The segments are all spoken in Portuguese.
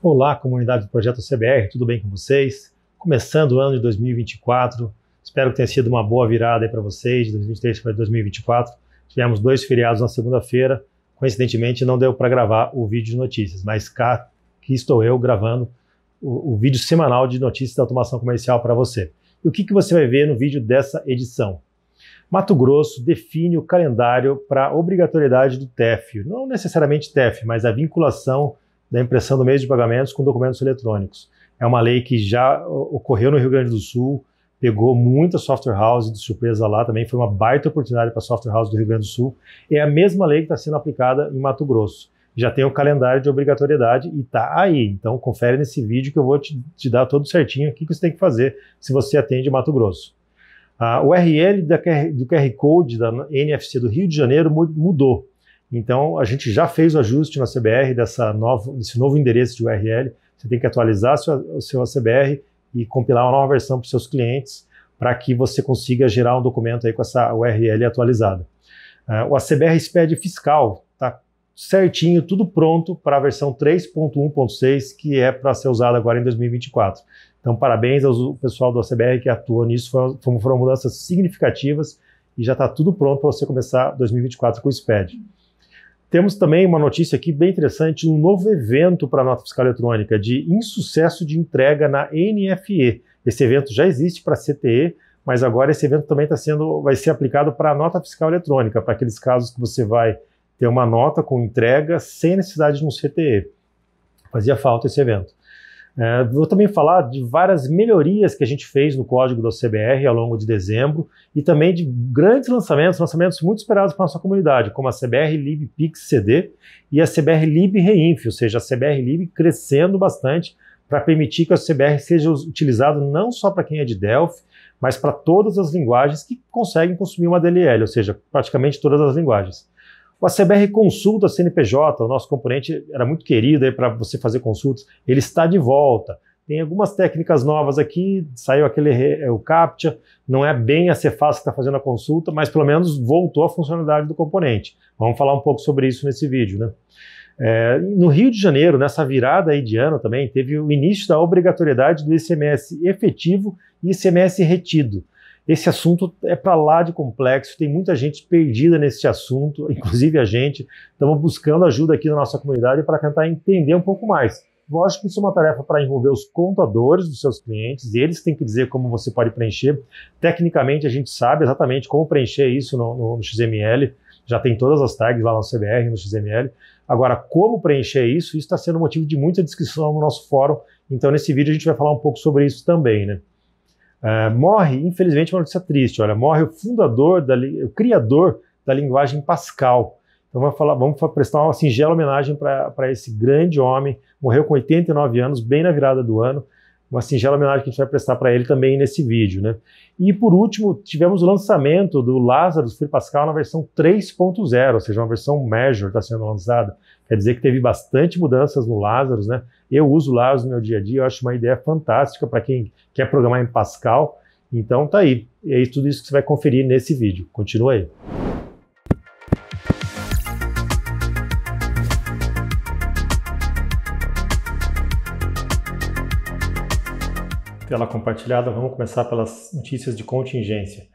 Olá, comunidade do Projeto CBR, tudo bem com vocês? Começando o ano de 2024, espero que tenha sido uma boa virada para vocês, de 2023 para 2024. Tivemos dois feriados na segunda-feira, coincidentemente não deu para gravar o vídeo de notícias, mas cá que estou eu gravando o, o, vídeo semanal de notícias da automação comercial para você. E o que, que você vai ver no vídeo dessa edição? Mato Grosso define o calendário para obrigatoriedade do TEF, não necessariamente TEF, mas a vinculação da impressão do meio de pagamentos com documentos eletrônicos. É uma lei que já ocorreu no Rio Grande do Sul, pegou muita software house de surpresa lá também, foi uma baita oportunidade para a software house do Rio Grande do Sul. É a mesma lei que está sendo aplicada em Mato Grosso. Já tem o calendário de obrigatoriedade e está aí. Então, confere nesse vídeo que eu vou te, te dar todo certinho o que, você tem que fazer se você atende Mato Grosso. A ah, o URL da, do QR Code da NFC do Rio de Janeiro mudou. Então, a gente já fez o ajuste na CBR dessa novo, desse novo endereço de URL. Você tem que atualizar o seu ACBR e compilar uma nova versão para os seus clientes para que você consiga gerar um documento aí com essa URL atualizada. Uh, o ACBR SPED fiscal está certinho, tudo pronto para a versão 3.1.6, que é para ser usada agora em 2024. Então, parabéns ao pessoal do ACBR que atuou nisso, foram, foram mudanças significativas e já está tudo pronto para você começar 2024 com o SPED. Temos também uma notícia aqui bem interessante, um novo evento para a nota fiscal eletrônica de insucesso de entrega na NFE. Esse evento já existe para a CTE, mas agora esse evento também tá sendo, vai ser aplicado para a nota fiscal eletrônica, para aqueles casos que você vai ter uma nota com entrega sem necessidade de um CTE. Fazia falta esse evento. É, vou também falar de várias melhorias que a gente fez no código da CBR ao longo de dezembro e também de grandes lançamentos, lançamentos muito esperados para a nossa comunidade, como a CBR Lib Pix CD e a CBR Lib Reinf, ou seja, a CBR Lib crescendo bastante para permitir que a CBR seja utilizado não só para quem é de Delphi, mas para todas as linguagens que conseguem consumir uma DLL, ou seja, praticamente todas as linguagens. O CBR Consulta a CNPJ, o nosso componente era muito querido para você fazer consultas, ele está de volta. Tem algumas técnicas novas aqui, saiu aquele é, o CAPTCHA, não é bem a Cefaz que está fazendo a consulta, mas pelo menos voltou a funcionalidade do componente. Vamos falar um pouco sobre isso nesse vídeo, né? É, no Rio de Janeiro, nessa virada aí de ano também, teve o início da obrigatoriedade do ICMS efetivo e ICMS retido. Esse assunto é para lá de complexo, tem muita gente perdida nesse assunto, inclusive a gente. Estamos buscando ajuda aqui na nossa comunidade para tentar entender um pouco mais. Lógico que isso é uma tarefa para envolver os contadores dos seus clientes, e eles têm que dizer como você pode preencher. Tecnicamente, a gente sabe exatamente como preencher isso no, no, no XML, já tem todas as tags lá no CBR, no XML. Agora, como preencher isso, isso está sendo motivo de muita discussão no nosso fórum, então nesse vídeo a gente vai falar um pouco sobre isso também, né? É, morre, infelizmente, é uma notícia triste. Olha, morre o fundador, da, o criador da linguagem Pascal. Então vamos, falar, vamos prestar uma singela homenagem para esse grande homem. Morreu com 89 anos, bem na virada do ano. Uma singela homenagem que a gente vai prestar para ele também nesse vídeo. Né? E por último, tivemos o lançamento do Lazarus Free Pascal na versão 3.0, ou seja, uma versão Measure está sendo lançada. Quer dizer que teve bastante mudanças no Lazarus, né? Eu uso o Lazarus no meu dia a dia, eu acho uma ideia fantástica para quem quer programar em Pascal. Então tá aí. E é tudo isso que você vai conferir nesse vídeo. Continua aí. Tela compartilhada, vamos começar pelas notícias de contingência.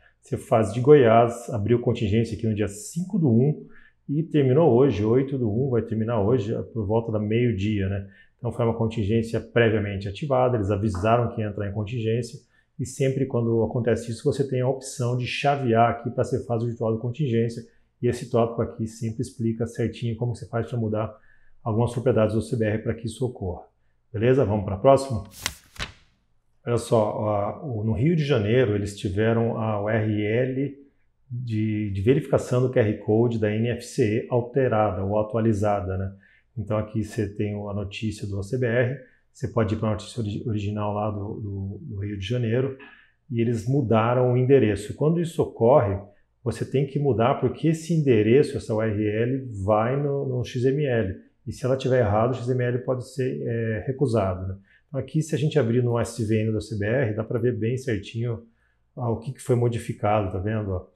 faz de Goiás abriu contingência aqui no dia 5 do 1 e terminou hoje, 8 do 1 vai terminar hoje, eh, por volta da meio-dia, né? Então foi uma contingência previamente ativada, eles avisaram que ia entrar em contingência, e sempre quando acontece isso, você tem a opção de chavear aqui para ser fase virtual de contingência, e esse tópico aqui sempre explica certinho como você faz para mudar algumas propriedades do CBR para que isso ocorra. Beleza? Vamos para a próxima? Olha só, no Rio de Janeiro eles tiveram a URL de, de verificação do QR Code da NFCE alterada ou atualizada. Né? Então aqui você tem a notícia do OCBR, você pode ir para a notícia original lá do, do, do, Rio de Janeiro, e eles mudaram o endereço. Quando isso ocorre, você tem que mudar porque esse endereço, essa URL, vai no, no XML. E se ela tiver errado, o XML pode ser é, recusado. Né? Então aqui, se a gente abrir no SVN do CBR, dá para ver bem certinho ah, o que, que, foi modificado, tá vendo? Ó?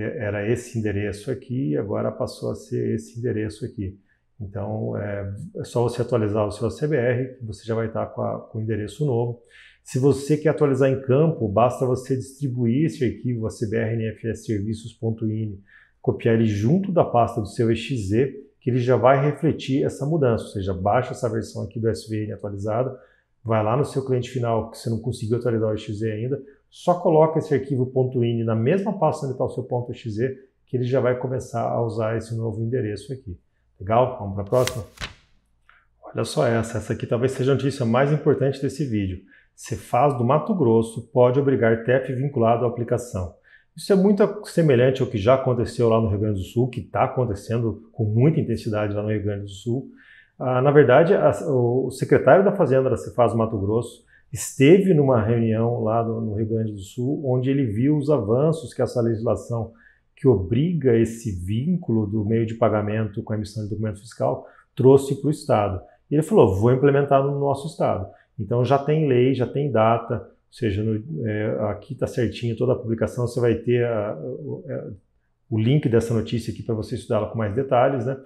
era esse endereço aqui e agora passou a ser esse endereço aqui. Então, é, é só você atualizar o seu ACBR, você já vai estar com, a, com o endereço novo. Se você quer atualizar em campo, basta você distribuir esse arquivo acbrnfsserviços.ini, copiar ele junto da pasta do seu exe, que ele já vai refletir essa mudança, ou seja, baixa essa versão aqui do SVN atualizada, vai lá no seu cliente final, que você não conseguiu atualizar o exe ainda, só coloca esse arquivo .ini na mesma pasta onde está o seu .exe, que ele já vai começar a usar esse novo endereço aqui. Legal? Vamos para a próxima? Olha só essa, essa aqui talvez seja a notícia mais importante desse vídeo. Cefaz do Mato Grosso pode obrigar TEF vinculado à aplicação. Isso é muito semelhante ao que já aconteceu lá no Rio Grande do Sul, que está acontecendo com muita intensidade lá no Rio Grande do Sul. Ah, na verdade, a, o secretário da Fazenda da Cefaz do Mato Grosso esteve numa reunião lá no, Rio Grande do Sul, onde ele viu os avanços que essa legislação que obriga esse vínculo do meio de pagamento com a emissão de documento fiscal trouxe para o Estado. E ele falou: vou implementar no nosso Estado. Então já tem lei, já tem data, ou seja, no, é, aqui está certinho toda a publicação, você vai ter a, a, é, o link dessa notícia aqui para você estudá-la com mais detalhes, né?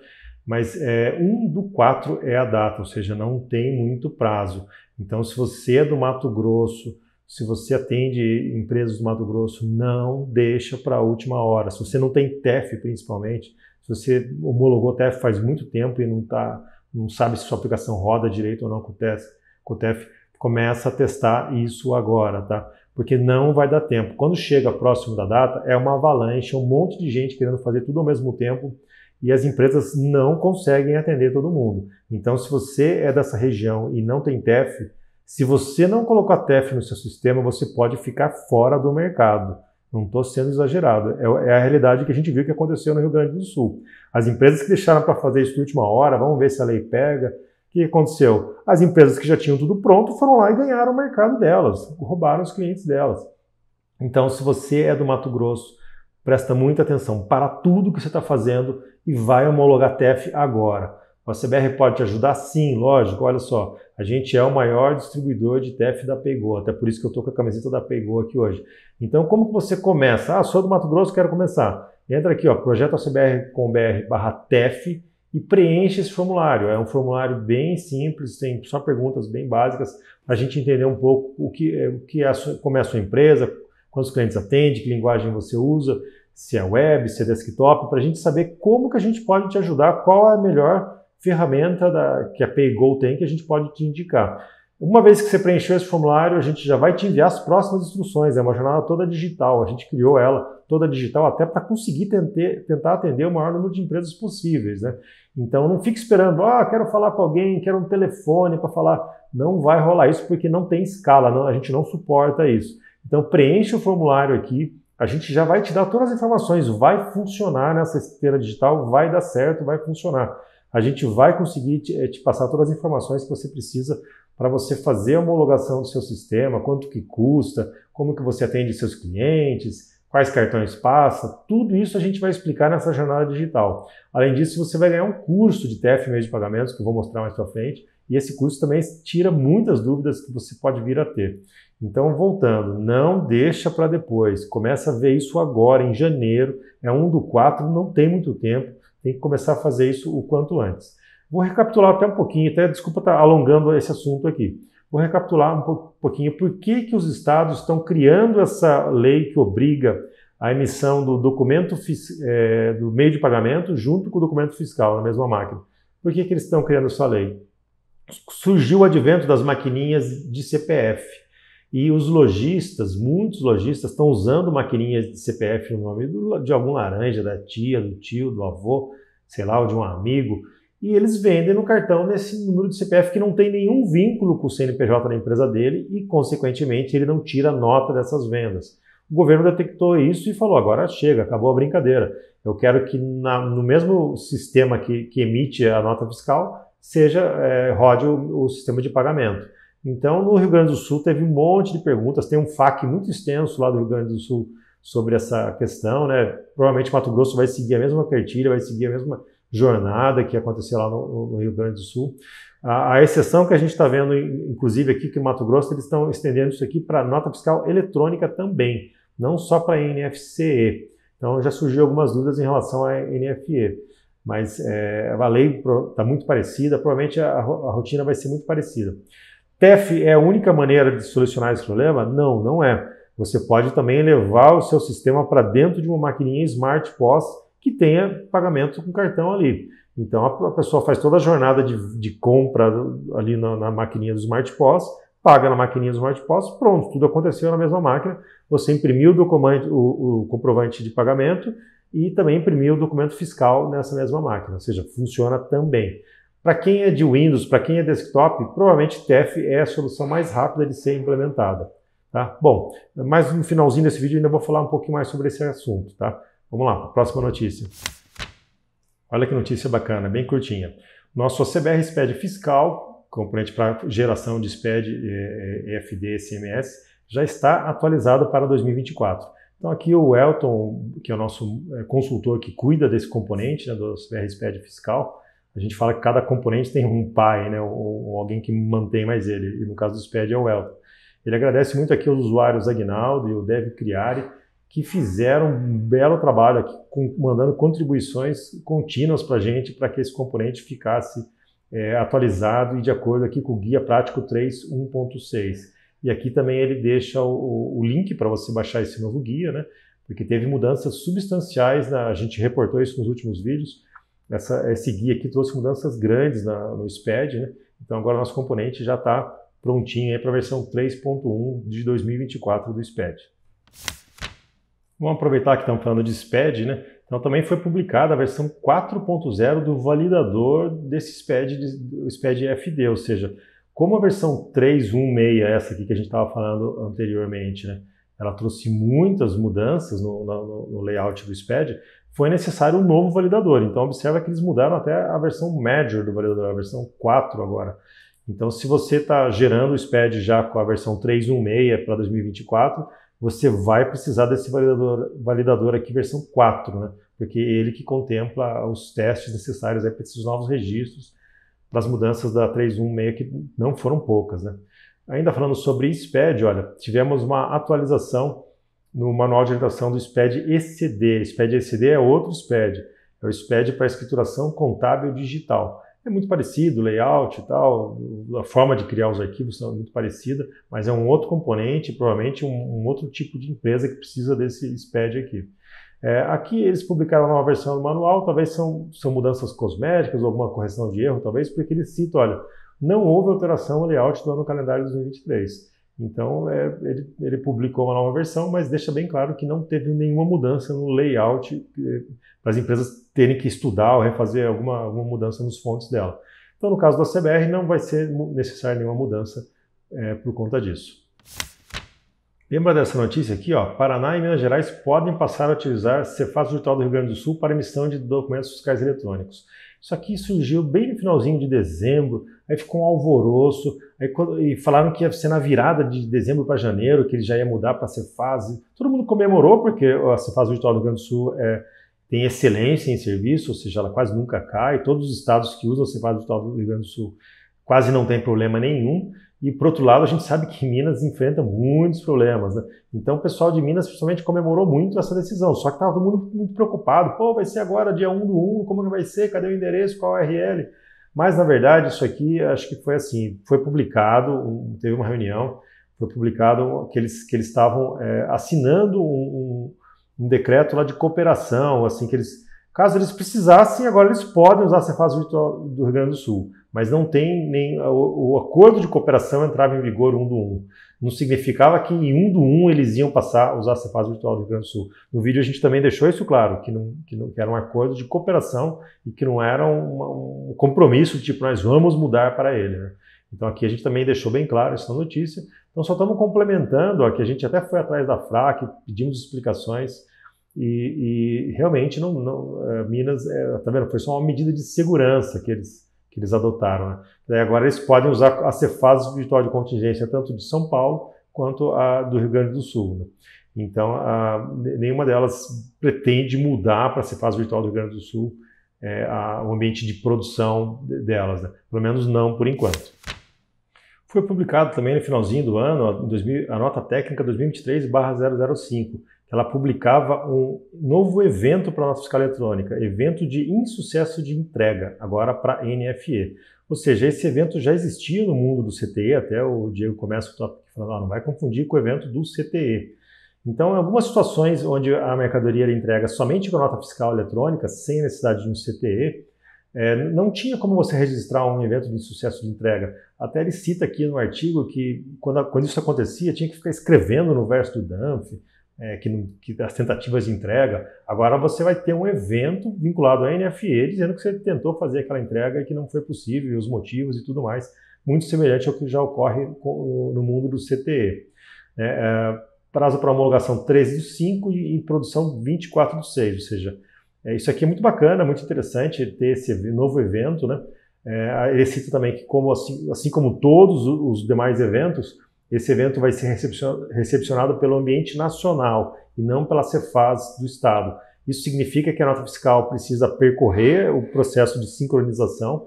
Mas é, 1 do 4 é a data, ou seja, não tem muito prazo. Então, se você é do Mato Grosso, se você atende empresas do Mato Grosso, não deixa para a última hora. Se você não tem TEF, principalmente, se você homologou TEF faz muito tempo e não, tá, não sabe se sua aplicação roda direito ou não com o TEF, com o TEF começa a testar isso agora, tá? Porque não vai dar tempo. Quando chega próximo da data, é uma avalanche, é um monte de gente querendo fazer tudo ao mesmo tempo e as empresas não conseguem atender todo mundo. Então, se você é dessa região e não tem TEF, se você não colocar TEF no seu sistema, você pode ficar fora do mercado. Não estou sendo exagerado. É, é a realidade que a gente viu que aconteceu no Rio Grande do Sul. As empresas que deixaram para fazer isso na última hora, vamos ver se a lei pega. O que aconteceu? As empresas que já tinham tudo pronto foram lá e ganharam o mercado delas, roubaram os clientes delas. Então, se você é do Mato Grosso presta muita atenção para tudo que você está fazendo e vai homologar TEF agora. A CBR pode te ajudar? Sim, lógico. Olha só, a gente é o maior distribuidor de TEF da Peigo. até por isso que eu estou com a camiseta da Peigo aqui hoje. Então, como que você começa? Ah, sou do Mato Grosso, quero começar. Entra aqui, ó, projetocbr.com.br barra TEF e preenche esse formulário. É um formulário bem simples, tem só perguntas bem básicas para a gente entender um pouco o que, o que é, como é a sua empresa, quantos clientes atende, que linguagem você usa, se é web, se é desktop, para a gente saber como que a gente pode te ajudar, qual é a melhor ferramenta da, que a PayGo tem que a gente pode te indicar. Uma vez que você preencheu esse formulário, a gente já vai te enviar as próximas instruções. É uma jornada toda digital, a gente criou ela toda digital até para conseguir tentar atender o maior número de empresas possíveis. Né? Então não fique esperando, ah, quero falar com alguém, quero um telefone para falar. Não vai rolar isso porque não tem escala, não, a gente não suporta isso. Então preenche o formulário aqui, a gente já vai te dar todas as informações. Vai funcionar nessa esteira digital, vai dar certo, vai funcionar. A gente vai conseguir te, eh, te passar todas as informações que você precisa para você fazer a homologação do seu sistema, quanto que custa, como que você atende seus clientes, quais cartões passa, tudo isso a gente vai explicar nessa jornada digital. Além disso, você vai ganhar um curso de TF meio de pagamentos que eu vou mostrar mais para frente, e esse curso também tira muitas dúvidas que você pode vir a ter. Então, voltando, não deixa para depois, começa a ver isso agora, em janeiro, é um do quatro, não tem muito tempo, tem que começar a fazer isso o quanto antes. Vou recapitular até um pouquinho, até desculpa estar tá alongando esse assunto aqui. Vou recapitular um pouquinho por que, que os estados estão criando essa lei que obriga a emissão do documento é, do meio de pagamento junto com o documento fiscal na mesma máquina. Por que, que eles estão criando essa lei? Surgiu o advento das maquininhas de CPF e os lojistas, muitos lojistas, estão usando maquininhas de CPF no nome do, de algum laranja, da tia, do tio, do avô, sei lá, ou de um amigo. E eles vendem no cartão nesse número de CPF que não tem nenhum vínculo com o CNPJ da empresa dele e, consequentemente, ele não tira nota dessas vendas. O governo detectou isso e falou: agora chega, acabou a brincadeira. Eu quero que na, no mesmo sistema que, que, emite a nota fiscal seja é, rode o, o sistema de pagamento. Então, no Rio Grande do Sul teve um monte de perguntas, tem um FAQ muito extenso lá do Rio Grande do Sul sobre essa questão, né? Provavelmente Mato Grosso vai seguir a mesma cartilha, vai seguir a mesma jornada que aconteceu lá no, no Rio Grande do Sul. A, a exceção que a gente está vendo, inclusive aqui, que Mato Grosso eles estão estendendo isso aqui para nota fiscal eletrônica também, não só para NFCE. Então já surgiu algumas dúvidas em relação à NFE, mas é, a lei está muito parecida, provavelmente a, a rotina vai ser muito parecida. TEF é a única maneira de solucionar esse problema? Não, não é. Você pode também levar o seu sistema para dentro de uma maquininha Smart POS que tenha pagamento com cartão ali. Então a pessoa faz toda a jornada de, de compra ali na, na, maquininha do Smart POS, paga na maquininha do Smart POS, pronto, tudo aconteceu na mesma máquina. Você imprimiu o, o, o comprovante de pagamento e também imprimiu o documento fiscal nessa mesma máquina, ou seja, funciona também. Para quem é de Windows, para quem é desktop, provavelmente TEF é a solução mais rápida de ser implementada. Tá? Bom, mas no finalzinho desse vídeo ainda vou falar um pouquinho mais sobre esse assunto. Tá? Vamos lá, próxima notícia. Olha que notícia bacana, bem curtinha. Nosso CBR SPED fiscal, componente para geração de SPED EFD eh, eh, SMS, já está atualizado para 2024. Então aqui o Elton, que é o nosso eh, consultor que cuida desse componente né, do CBR SPED fiscal, a gente fala que cada componente tem um pai, né, ou, ou alguém que mantém mais ele, e no caso do SPED é o Elton. Ele agradece muito aqui os usuários Agnaldo e o Dev Criari, que fizeram um belo trabalho aqui, com, mandando contribuições contínuas para a gente, para que esse componente ficasse é, atualizado e de acordo aqui com o Guia Prático 3 1.6. E aqui também ele deixa o, o link para você baixar esse novo guia, né? Porque teve mudanças substanciais, na, a gente reportou isso nos últimos vídeos, essa, esse guia aqui trouxe mudanças grandes na, no SPED, né? Então agora nosso componente já está prontinho para a versão 3.1 de 2024 do SPED. Vamos aproveitar que estamos falando de SPED, né? Então também foi publicada a versão 4.0 do validador desse SPED, do SPED FD, ou seja, como a versão 3.1.6, é essa aqui que a gente estava falando anteriormente, né? Ela trouxe muitas mudanças no, no, no layout do SPED, foi necessário um novo validador. Então, observa que eles mudaram até a versão major do validador, a versão 4 agora. Então, se você está gerando o SPED já com a versão 3.1.6 para 2024, você vai precisar desse validador, validador aqui versão 4, né? porque é ele que contempla os testes necessários para esses novos registros, para as mudanças da 3.1.6, que não foram poucas. Né? Ainda falando sobre SPED, olha, tivemos uma atualização no manual de orientação do SPED ECD. SPED ECD é outro SPED, é o SPED para escrituração contábil digital. É muito parecido, layout e tal, a forma de criar os arquivos são muito parecida, mas é um outro componente, provavelmente um, um outro tipo de empresa que precisa desse SPED aqui. É, aqui eles publicaram uma nova versão do manual, talvez são, são mudanças cosméticas, alguma correção de erro, talvez, porque eles citam, olha, não houve alteração no layout do ano calendário 2023. Então, é, ele, ele, publicou uma nova versão, mas deixa bem claro que não teve nenhuma mudança no layout eh, para as empresas terem que estudar ou refazer alguma, alguma mudança nos fontes dela. Então, no caso da CBR, não vai ser necessária nenhuma mudança é, por conta disso. Lembra dessa notícia aqui? Ó, Paraná e Minas Gerais podem passar a utilizar Cefaz Digital do Rio Grande do Sul para emissão de documentos fiscais eletrônicos. Isso aqui surgiu bem no finalzinho de dezembro, Aí ficou um alvoroço, aí, e falaram que ia ser na virada de dezembro para janeiro, que ele já ia mudar para a Cefaz. Todo mundo comemorou, porque a Cefaz Virtual do Rio Grande do Sul é, tem excelência em serviço, ou seja, ela quase nunca cai. Todos os estados que usam a Cefaz Virtual do Rio Grande do Sul quase não tem problema nenhum. E, por outro lado, a gente sabe que Minas enfrenta muitos problemas. Né? Então, o pessoal de Minas, principalmente, comemorou muito essa decisão. Só que estava todo mundo muito preocupado. Pô, vai ser agora, dia 1 do 1, como que vai ser? Cadê o endereço? Qual a o URL? Mas, na verdade, isso aqui acho que foi assim: foi publicado, um, teve uma reunião, foi publicado que eles, que eles estavam é, assinando um, um, um, decreto lá de cooperação, assim, que eles, caso eles precisassem, agora eles podem usar a Cefaz Virtual do Rio Grande do Sul, mas não tem nem. O, o acordo de cooperação entrava em vigor um do um não significava que em um do um eles iam passar a usar a Cefaz Virtual do Rio Grande do Sul. No vídeo a gente também deixou isso claro, que, não, que, não, que era um acordo de cooperação e que não era um, um compromisso, tipo, nós vamos mudar para ele. Né? Então aqui a gente também deixou bem claro essa notícia. Então só estamos complementando, aqui a gente até foi atrás da FRAC, pedimos explicações e, e realmente não, não eh, Minas, é, tá vendo? Foi só uma medida de segurança que eles, que eles adotaram. Né? Né, agora eles podem usar a Cefaz virtual de contingência tanto de São Paulo quanto a do Rio Grande do Sul. Né. Então, a, nenhuma delas pretende mudar para a Cefaz virtual do Rio Grande do Sul é, a, o ambiente de produção delas, né? pelo menos não por enquanto. Foi publicado também no finalzinho do ano a, 2000, a nota técnica 2023-005, ela publicava um novo evento para a nossa fiscal eletrônica, evento de insucesso de entrega, agora para NFE. Ou seja, esse evento já existia no mundo do CTE, até o Diego começa falando, ah, não vai confundir com o evento do CTE. Então, em algumas situações onde a mercadoria entrega somente com a nota fiscal eletrônica, sem necessidade de um CTE, é, não tinha como você registrar um evento de sucesso de entrega. Até ele cita aqui no artigo que, quando, quando isso acontecia, tinha que ficar escrevendo no verso do DAMF, é, que, que, as tentativas de entrega. Agora você vai ter um evento vinculado à NFE dizendo que você tentou fazer aquela entrega e que não foi possível, os motivos e tudo mais, muito semelhante ao que já ocorre no mundo do CTE. É, né? é, prazo para homologação 13 do 5 e, produção 24 do 6, ou seja, é, isso aqui é muito bacana, muito interessante ter esse novo evento, né? É, ele cita também que, como assim, assim como todos os demais eventos, esse evento vai ser recepcionado pelo ambiente nacional e não pela Cefaz do Estado. Isso significa que a nota fiscal precisa percorrer o processo de sincronização,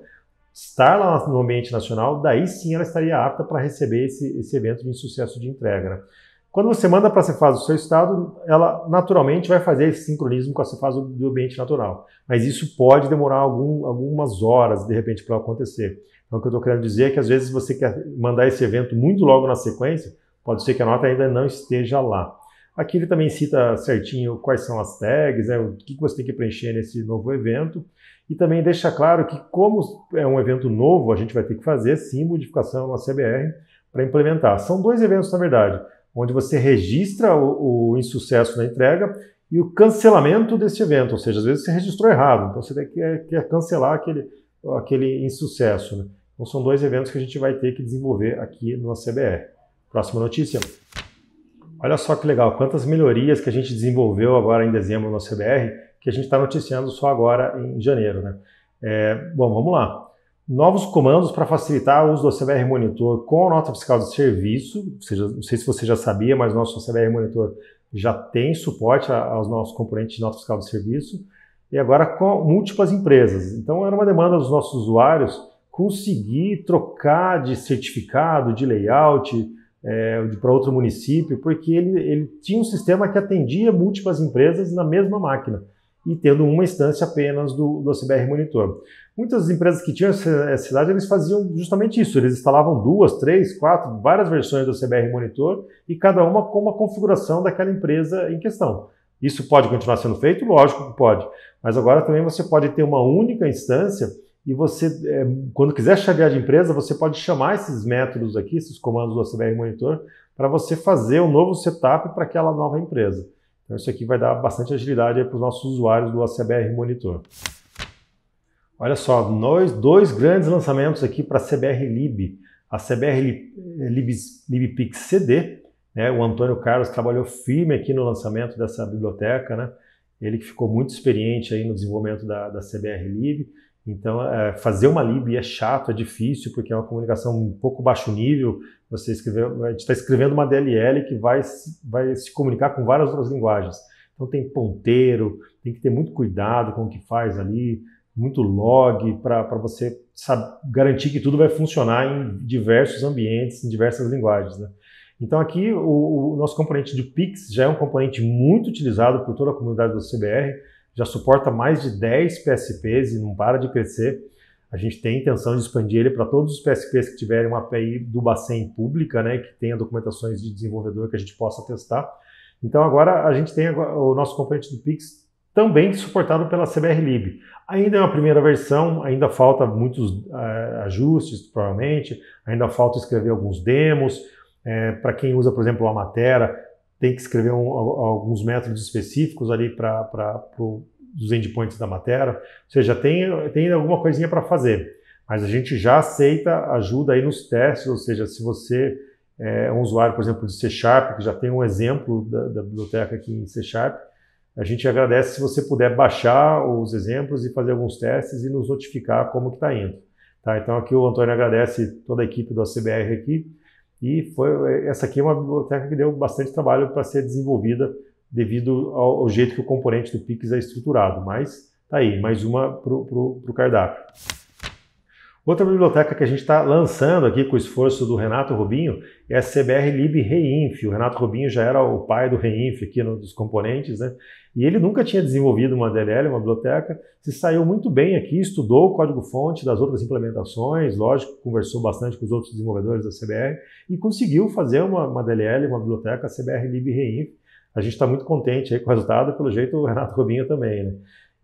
estar lá no ambiente nacional, daí sim ela estaria apta para receber esse, esse evento de sucesso de entrega. Né? Quando você manda para a Cefaz do seu estado, ela naturalmente vai fazer esse sincronismo com a Cefaz do ambiente natural. Mas isso pode demorar algum, algumas horas, de repente, para acontecer. Então, o que eu estou querendo dizer é que às vezes você quer mandar esse evento muito logo na sequência, pode ser que a nota ainda não esteja lá. Aqui ele também cita certinho quais são as tags, né, o que você tem que preencher nesse novo evento. E também deixa claro que, como é um evento novo, a gente vai ter que fazer sim modificação na CBR para implementar. São dois eventos, na verdade, onde você registra o, o insucesso na entrega e o cancelamento desse evento, ou seja, às vezes você registrou errado, então você quer, é, quer cancelar aquele, aquele insucesso. Né? Então são dois eventos que a gente vai ter que desenvolver aqui no CBR. Próxima notícia. Olha só que legal, quantas melhorias que a gente desenvolveu agora em dezembro no CBR, que a gente está noticiando só agora em janeiro. Né? É, bom, vamos lá. Novos comandos para facilitar o uso do CBR Monitor com a nota fiscal de serviço. Seja, não sei se você já sabia, mas nosso CBR Monitor já tem suporte aos nossos componentes de nota fiscal de serviço e agora com múltiplas empresas. Então, era uma demanda dos nossos usuários conseguir trocar de certificado, de layout, é, para outro município, porque ele, ele tinha um sistema que atendia múltiplas empresas na mesma máquina e tendo uma instância apenas do, do CBR Monitor. Muitas empresas que tinham essa cidade, eles faziam justamente isso, eles instalavam duas, três, quatro, várias versões do CBR Monitor e cada uma com uma configuração daquela empresa em questão. Isso pode continuar sendo feito? Lógico que pode. Mas agora também você pode ter uma única instância e você, é, quando quiser chavear de empresa, você pode chamar esses métodos aqui, esses comandos do ACBR Monitor, para você fazer um novo setup para aquela nova empresa. Então, isso aqui vai dar bastante agilidade para os nossos usuários do ACBR Monitor. Olha só, nós, dois grandes lançamentos aqui para a CBR Lib. A CBR Lib, Lib, LibPix CD, né? o Antônio Carlos trabalhou firme aqui no lançamento dessa biblioteca, né? ele que ficou muito experiente aí no desenvolvimento da, da CBR Lib então, é, fazer uma lib é chato, é difícil, porque é uma comunicação um pouco baixo nível. Você a gente está escrevendo uma DLL que vai, vai se comunicar com várias outras linguagens. Então, tem ponteiro, tem que ter muito cuidado com o que faz ali, muito log, para você garantir que tudo vai funcionar em diversos ambientes, em diversas linguagens. Né? Então, aqui, o, o nosso componente de Pix já é um componente muito utilizado por toda a comunidade do CBR já suporta mais de 10 PSPs e não para de crescer. A gente tem intenção de expandir ele para todos os PSPs que tiverem uma API do Bacen pública, né, que tenha documentações de desenvolvedor que a gente possa testar. Então agora a gente tem o nosso componente do Pix também suportado pela CBR Lib. Ainda é uma primeira versão, ainda falta muitos uh, ajustes, provavelmente, ainda falta escrever alguns demos. É, para quem usa, por exemplo, a Matera, tem que escrever um, alguns métodos específicos ali para os endpoints da matéria. Ou seja, tem, tem alguma coisinha para fazer. Mas a gente já aceita ajuda aí nos testes, ou seja, se você eh, é um usuário, por exemplo, de C Sharp, que já tem um exemplo da, da biblioteca aqui em C Sharp, a gente agradece se você puder baixar os exemplos e fazer alguns testes e nos notificar como que está indo. Tá? Então aqui o Antônio agradece toda a equipe do ACBR aqui e foi é, essa aqui é uma biblioteca que deu bastante trabalho para ser desenvolvida devido ao, ao, jeito que o componente do Pix é estruturado. Mas tá aí, mais uma para o cardápio. Outra biblioteca que a gente está lançando aqui com o esforço do Renato Robinho é a CBR Lib Reinf. O Renato Robinho já era o pai do Reinf aqui no, dos componentes, né? E ele nunca tinha desenvolvido uma DLL, uma biblioteca, se saiu muito bem aqui, estudou o código-fonte das outras implementações, lógico, conversou bastante com os outros desenvolvedores da CBR e conseguiu fazer uma, uma DLL, uma biblioteca CBR LibReinf. A gente está muito contente com o resultado, pelo jeito o Renato Robinho também, né?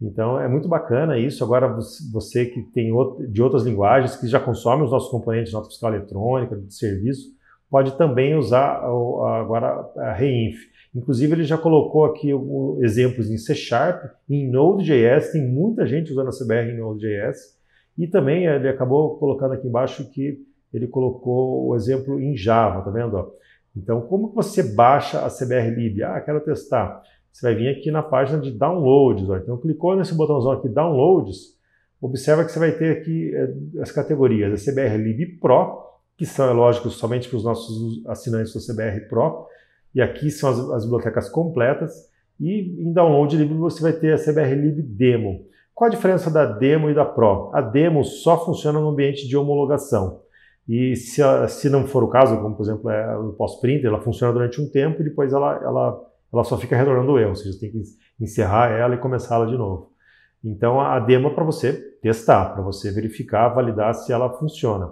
Então é muito bacana isso. Agora você que tem de outras linguagens, que já consome os nossos componentes de nota fiscal eletrônica, de serviço, pode também usar agora a Reinf. Inclusive, ele já colocou aqui exemplos em C Sharp, em Node.js, tem muita gente usando a CBR em Node.js. E também eh, ele acabou colocando aqui embaixo que ele colocou o exemplo em Java, tá vendo? Então, como que você baixa a CBR Lib? Ah, quero testar. Você vai vir aqui na página de Downloads. Ó. Então, clicou nesse botãozão aqui, Downloads, observa que você vai ter aqui eh, as categorias, a é CBR Lib Pro, que são, é lógico, somente para os nossos assinantes da CBR Pro, e aqui são as, as bibliotecas completas. E em download livre você vai ter a CBR Lib Demo. Qual a diferença da demo e da Pro? A demo só funciona no ambiente de homologação. E se, se não for o caso, como por exemplo é no pós-printer, ela funciona durante um tempo e depois ela, ela, ela só fica retornando o erro, ou seja, você tem que encerrar ela e começá-la de novo. Então a demo é para você testar, para você verificar, validar se ela funciona.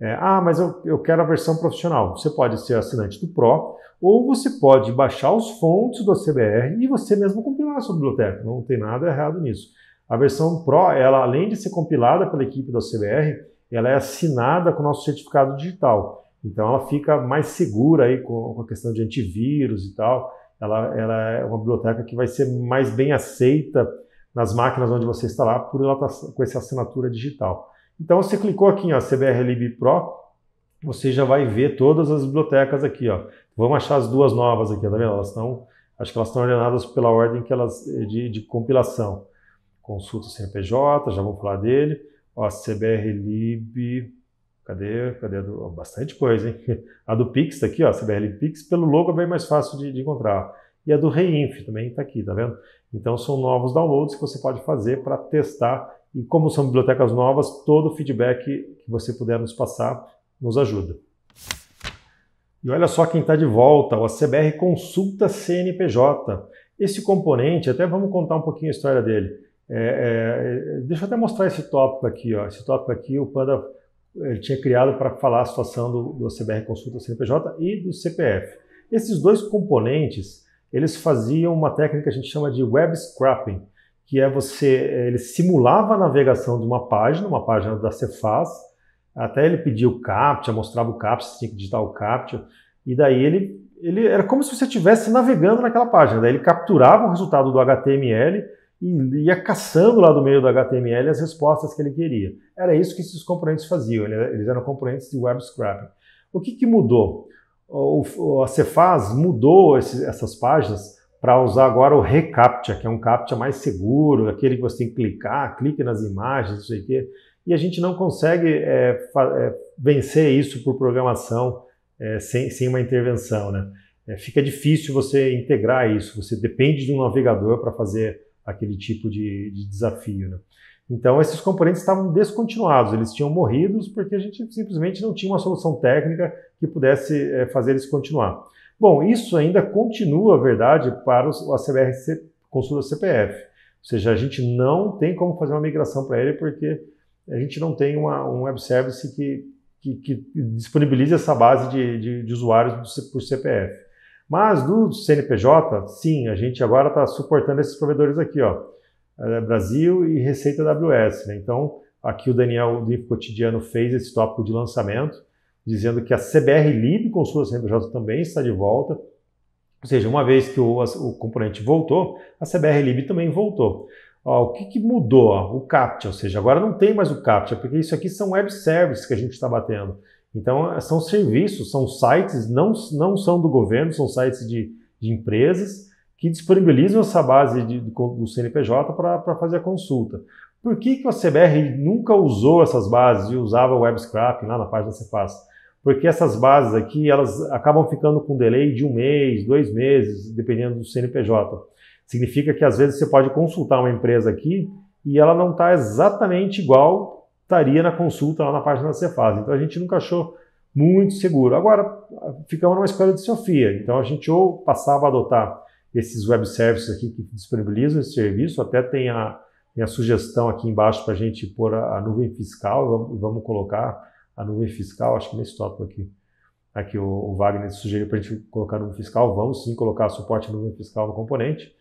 É, ah, mas eu, eu quero a versão profissional. Você pode ser assinante do Pro, ou você pode baixar os fontes do CBR e você mesmo compilar a sua biblioteca. Não tem nada errado nisso. A versão Pro, ela além de ser compilada pela equipe do CBR, ela é assinada com o nosso certificado digital. Então ela fica mais segura aí com a questão de antivírus e tal. Ela, ela é uma biblioteca que vai ser mais bem aceita nas máquinas onde você instalar por ela estar tá, com essa assinatura digital. Então você clicou aqui, ó, CBR Lib Pro, você já vai ver todas as bibliotecas aqui, ó. Vamos achar as duas novas aqui, tá vendo? Elas estão, acho que elas estão ordenadas pela ordem que elas de, de compilação. Consulta CNPJ, já vamos falar dele. Ó, CBR Lib Cadê? Cadê a do, ó, bastante coisa, hein? A do Pix tá aqui, ó, CBR Pix, pelo logo é bem mais fácil de, de encontrar. E a do Reinf também está aqui, tá vendo? Então são novos downloads que você pode fazer para testar e como são bibliotecas novas, todo o feedback que você puder nos passar nos ajuda. E olha só quem está de volta, o ACBR Consulta CNPJ. Esse componente, até vamos contar um pouquinho a história dele. É, é, deixa eu até mostrar esse tópico aqui. Ó. Esse tópico aqui o Panda tinha criado para falar a situação do, do ACBR Consulta CNPJ e do CPF. Esses dois componentes, eles faziam uma técnica que a gente chama de web scrapping, que é você, eh, ele simulava a navegação de uma página, uma página da Cefaz, até ele pedia o CAPTCHA, mostrava o CAPTCHA, você tinha que digitar o CAPTCHA, e daí ele, ele era como se você estivesse navegando naquela página, daí ele capturava o resultado do HTML e ia caçando lá do meio do HTML as respostas que ele queria. Era isso que esses componentes faziam, eles eram componentes de web scrapping. O que, que mudou? O, a Cefaz mudou esse, essas páginas para usar agora o reCAPTCHA, que é um CAPTCHA mais seguro, aquele que você tem que clicar, clique nas imagens, não sei o quê. E a gente não consegue é, é, vencer isso por programação é, sem, sem uma intervenção, né? É, fica difícil você integrar isso, você depende de um navegador para fazer aquele tipo de, de desafio, né? Então, esses componentes estavam descontinuados, eles tinham morrido porque a gente simplesmente não tinha uma solução técnica que pudesse é, fazer eles continuar. Bom, isso ainda continua verdade para o CBRC Consulta CPF. Ou seja, a gente não tem como fazer uma migração para ele porque a gente não tem uma, um web service que, que, que disponibilize essa base de, de, de usuários por CPF. Mas do CNPJ, sim, a gente agora está suportando esses provedores aqui, ó, é, Brasil e Receita AWS. Né? Então, aqui o Daniel do Info Cotidiano fez esse tópico de lançamento dizendo que a CBR Lib, com sua CNPJ, também está de volta. Ou seja, uma vez que o, o componente voltou, a CBR Lib também voltou. Ó, o que, que mudou? Ó, o CAPTCHA, ou seja, agora não tem mais o CAPTCHA, é porque isso aqui são web services que a gente está batendo. Então, é, são serviços, são sites, não, não são do governo, são sites de, de empresas que disponibilizam essa base de, do CNPJ para fazer a consulta. Por que, que a CBR nunca usou essas bases e usava o web scrapping lá na página Cefaz? porque essas bases aqui elas acabam ficando com um delay de um mês, dois meses, dependendo do CNPJ. Significa que às vezes você pode consultar uma empresa aqui e ela não está exatamente igual estaria na consulta lá na página da Cefaz. Então a gente nunca achou muito seguro. Agora ficamos numa escolha de Sofia. Então a gente ou passava a adotar esses web services aqui que disponibilizam esse serviço, até tem a, tem a sugestão aqui embaixo para a gente pôr a, a nuvem fiscal, vamos, vamos colocar a nuvem fiscal, acho que nesse tópico aqui, aqui o, o Wagner sugeriu para a gente colocar nuvem fiscal, vamos sim colocar suporte à nuvem fiscal no componente.